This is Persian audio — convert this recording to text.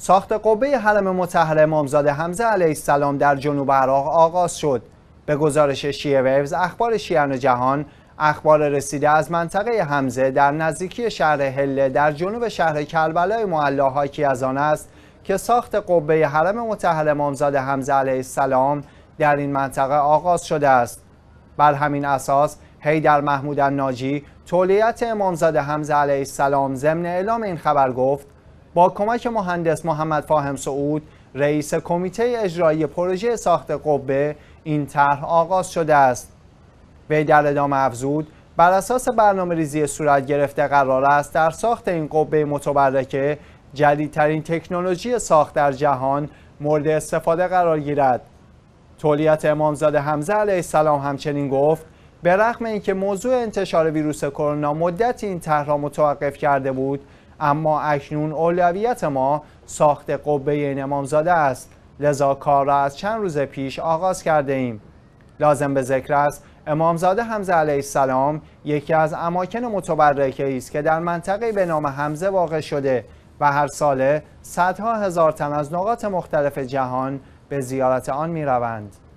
ساخت قبه حرم مطهر امامزاده حمزه علیه السلام در جنوب عراق آغاز شد به گزارش شیعه ویوز اخبار شیعان جهان اخبار رسیده از منطقه حمزه در نزدیکی شهر هله در جنوب شهر کربلای معلا حاکی از آن است که ساخت قبه حرم مطهر امامزاده حمزه علیه السلام در این منطقه آغاز شده است بر همین اساس حیدر محمود ناجی تولیت امامزاده حمزه علیه السلام ضمن اعلام این خبر گفت با کمک مهندس محمد فاهم سعود رئیس کمیته اجرایی پروژه ساخت قبه این طرح آغاز شده است وی در ادامه افزود بر اساس برنامه ریزی صورت گرفته قرار است در ساخت این قبه متبرکه جدیدترین تکنولوژی ساخت در جهان مورد استفاده قرار گیرد تولیت امامزاده حمزه علیه السلام همچنین گفت به رغم اینکه موضوع انتشار ویروس کرونا مدتی این طرح را متوقف کرده بود اما اکنون اولویت ما ساخت قبه امامزاده است لذا کار را از چند روز پیش آغاز کرده ایم لازم به ذکر است امامزاده حمزه علیه السلام یکی از اماکن متبرکه است که در منطقه به نام حمزه واقع شده و هر ساله صدها هزار تن از نقاط مختلف جهان به زیارت آن می روند.